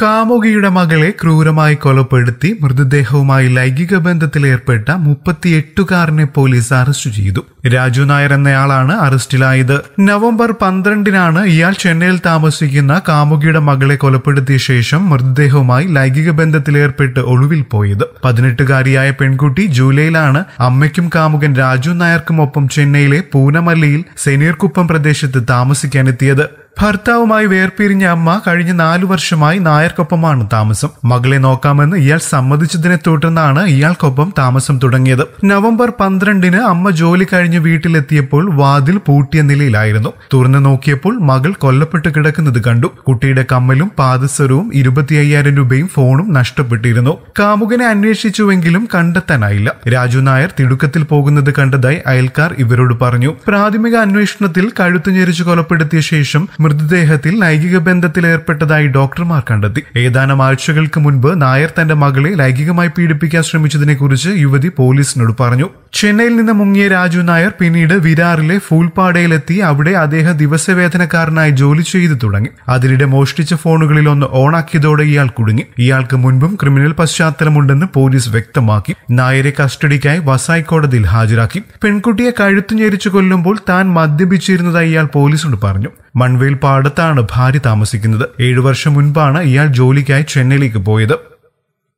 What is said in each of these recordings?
കാമുകിയുടെ മകളെ ക്രൂരമായി കൊലപ്പെടുത്തി മൃതദേഹവുമായി ലൈംഗിക ബന്ധത്തിലേർപ്പെട്ട മുപ്പത്തിയെട്ടുകാരനെ പോലീസ് അറസ്റ്റ് ചെയ്തു രാജു നായർ എന്നയാളാണ് അറസ്റ്റിലായത് നവംബർ പന്ത്രണ്ടിനാണ് ഇയാൾ ചെന്നൈയിൽ താമസിക്കുന്ന കാമുകിയുടെ മകളെ കൊലപ്പെടുത്തിയ ശേഷം മൃതദേഹവുമായി ലൈംഗിക ബന്ധത്തിലേർപ്പെട്ട് ഒളിവിൽ പോയത് പതിനെട്ടുകാരിയായ പെൺകുട്ടി ജൂലൈയിലാണ് അമ്മയ്ക്കും കാമുകൻ രാജു നായർക്കും ഒപ്പം ചെന്നൈയിലെ പൂനമല്ലിയിൽ സെനീർകുപ്പം പ്രദേശത്ത് താമസിക്കാനെത്തിയത് ഭർത്താവുമായി വേർപിരിഞ്ഞ അമ്മ കഴിഞ്ഞ നാലു വർഷമായി നായർക്കൊപ്പമാണ് താമസം മകളെ നോക്കാമെന്ന് ഇയാൾ സമ്മതിച്ചതിനെ തുടർന്നാണ് ഇയാൾക്കൊപ്പം താമസം തുടങ്ങിയത് നവംബർ പന്ത്രണ്ടിന് അമ്മ ജോലി കഴിഞ്ഞ് വീട്ടിലെത്തിയപ്പോൾ വാതിൽ പൂട്ടിയ നിലയിലായിരുന്നു തുറന്നു നോക്കിയപ്പോൾ മകൾ കൊല്ലപ്പെട്ട് കിടക്കുന്നത് കണ്ടു കുട്ടിയുടെ കമ്മലും പാദസരവും ഇരുപത്തി അയ്യായിരം രൂപയും ഫോണും നഷ്ടപ്പെട്ടിരുന്നു കാമുകനെ അന്വേഷിച്ചുവെങ്കിലും കണ്ടെത്താനായില്ല രാജു നായർ തിടുക്കത്തിൽ പോകുന്നത് കണ്ടതായി അയൽക്കാർ ഇവരോട് പറഞ്ഞു പ്രാഥമിക അന്വേഷണത്തിൽ കഴുത്തുഞ്ഞെരിച്ച് കൊലപ്പെടുത്തിയ ശേഷം മൃതദേഹത്തിൽ ലൈംഗിക ബന്ധത്തിൽ ഏർപ്പെട്ടതായി ഡോക്ടർമാർ കണ്ടെത്തി ഏതാനും ആഴ്ചകൾക്ക് മുൻപ് നായർ തന്റെ മകളെ ലൈംഗികമായി പീഡിപ്പിക്കാൻ ശ്രമിച്ചതിനെക്കുറിച്ച് യുവതി പോലീസിനോട് പറഞ്ഞു ചെന്നൈയിൽ നിന്ന് മുങ്ങിയ രാജു നായർ പിന്നീട് വിരാറിലെ ഫൂൽപാടയിലെത്തി അവിടെ അദ്ദേഹം ദിവസവേതനക്കാരനായി ജോലി ചെയ്തു തുടങ്ങി അതിനിടെ മോഷ്ടിച്ച ഫോണുകളിൽ ഒന്ന് ഓണാക്കിയതോടെ ഇയാൾ കുടുങ്ങി ഇയാൾക്ക് മുൻപും ക്രിമിനൽ പശ്ചാത്തലമുണ്ടെന്ന് പോലീസ് വ്യക്തമാക്കി നായരെ കസ്റ്റഡിക്കായി വസായി കോടതിയിൽ ഹാജരാക്കി പെൺകുട്ടിയെ കഴുത്തു ഞെരിച്ചു കൊല്ലുമ്പോൾ താൻ മദ്യപിച്ചിരുന്നതായി ഇയാൾ പോലീസിനോട് പറഞ്ഞു മൺവേൽ പാടത്താണ് ഭാര്യ താമസിക്കുന്നത് ഏഴു വർഷം മുൻപാണ് ഇയാൾ ജോലിക്കായി ചെന്നൈയിലേക്ക് പോയത്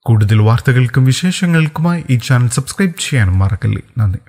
കൂടുതൽ വാർത്തകൾക്കും വിശേഷങ്ങൾക്കുമായി ഈ ചാനൽ സബ്സ്ക്രൈബ് ചെയ്യാനും മറക്കല്ലേ നന്ദി